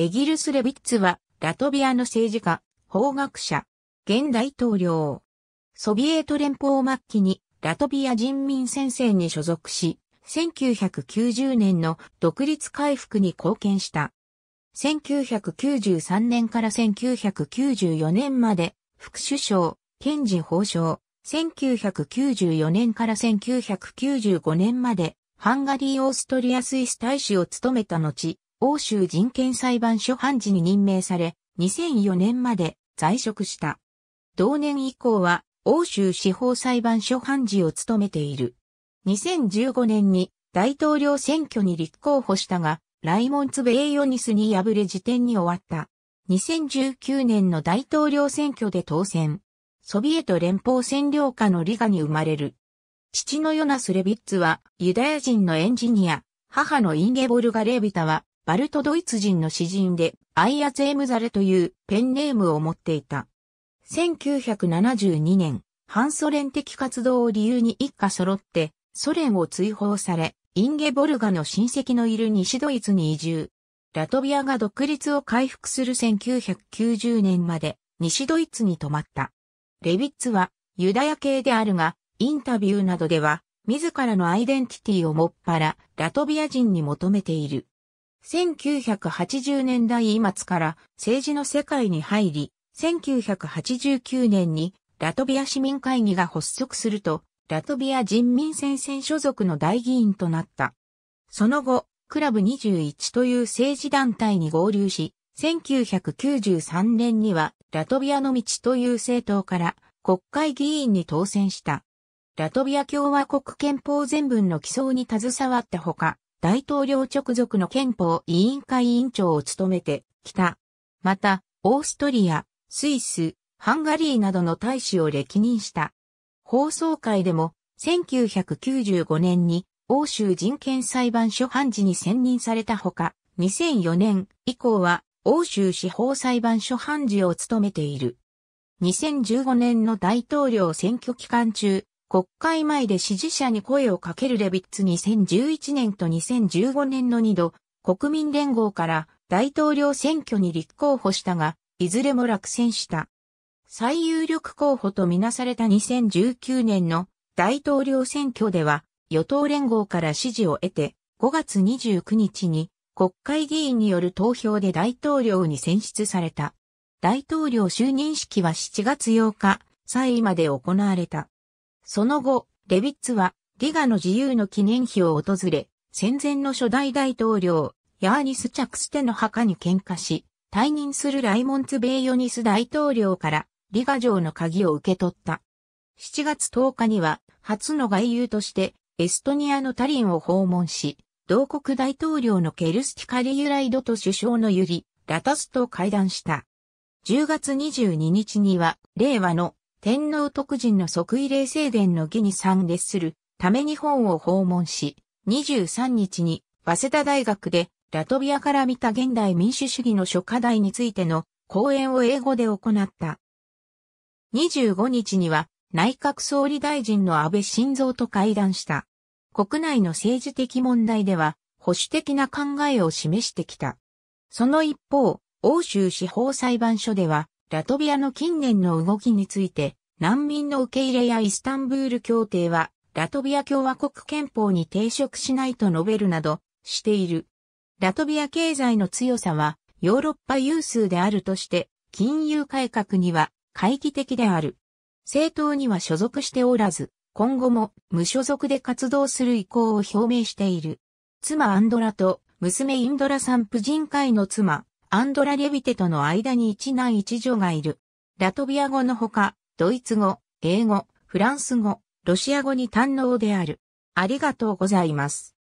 エギルス・レビッツは、ラトビアの政治家、法学者、現大統領。ソビエト連邦末期に、ラトビア人民戦線に所属し、1990年の独立回復に貢献した。1993年から1994年まで、副首相、検事法相。1994年から1995年まで、ハンガリー・オーストリア・スイス大使を務めた後、欧州人権裁判所判事に任命され、2004年まで在職した。同年以降は、欧州司法裁判所判事を務めている。2015年に大統領選挙に立候補したが、ライモンツ・ベイヨニスに敗れ辞典に終わった。2019年の大統領選挙で当選。ソビエト連邦占領下のリガに生まれる。父のヨナス・レビッツはユダヤ人のエンジニア、母のインゲボルガ・レービタはバルトドイツ人の詩人で、アイア・ゼームザレというペンネームを持っていた。1972年、反ソ連的活動を理由に一家揃って、ソ連を追放され、インゲボルガの親戚のいる西ドイツに移住。ラトビアが独立を回復する1990年まで、西ドイツに泊まった。レビッツは、ユダヤ系であるが、インタビューなどでは、自らのアイデンティティをもっぱら、ラトビア人に求めている。1980年代末から政治の世界に入り、1989年にラトビア市民会議が発足すると、ラトビア人民戦線所属の大議員となった。その後、クラブ21という政治団体に合流し、1993年にはラトビアの道という政党から国会議員に当選した。ラトビア共和国憲法全文の起草に携わったほか、大統領直属の憲法委員会委員長を務めてきた。また、オーストリア、スイス、ハンガリーなどの大使を歴任した。放送会でも、1995年に欧州人権裁判所判事に選任されたほか、2004年以降は欧州司法裁判所判事を務めている。2015年の大統領選挙期間中、国会前で支持者に声をかけるレビッツ2011年と2015年の2度、国民連合から大統領選挙に立候補したが、いずれも落選した。最有力候補とみなされた2019年の大統領選挙では、与党連合から支持を得て、5月29日に国会議員による投票で大統領に選出された。大統領就任式は7月8日、3位まで行われた。その後、レビッツは、リガの自由の記念碑を訪れ、戦前の初代大統領、ヤーニス・チャクステの墓に喧嘩し、退任するライモンツ・ベイヨニス大統領から、リガ城の鍵を受け取った。7月10日には、初の外遊として、エストニアのタリンを訪問し、同国大統領のケルスティカリユライドと首相のユリ、ラタスと会談した。10月22日には、令和の天皇徳人の即位礼正殿の儀に参列するため日本を訪問し、23日に早稲田大学でラトビアから見た現代民主主義の諸課題についての講演を英語で行った。25日には内閣総理大臣の安倍晋三と会談した。国内の政治的問題では保守的な考えを示してきた。その一方、欧州司法裁判所ではラトビアの近年の動きについて、難民の受け入れやイスタンブール協定は、ラトビア共和国憲法に抵触しないと述べるなどしている。ラトビア経済の強さはヨーロッパ有数であるとして、金融改革には懐疑的である。政党には所属しておらず、今後も無所属で活動する意向を表明している。妻アンドラと娘インドラさん婦人会の妻、アンドラ・レビテとの間に一男一女がいる。ラトビア語のほか、ドイツ語、英語、フランス語、ロシア語に堪能である。ありがとうございます。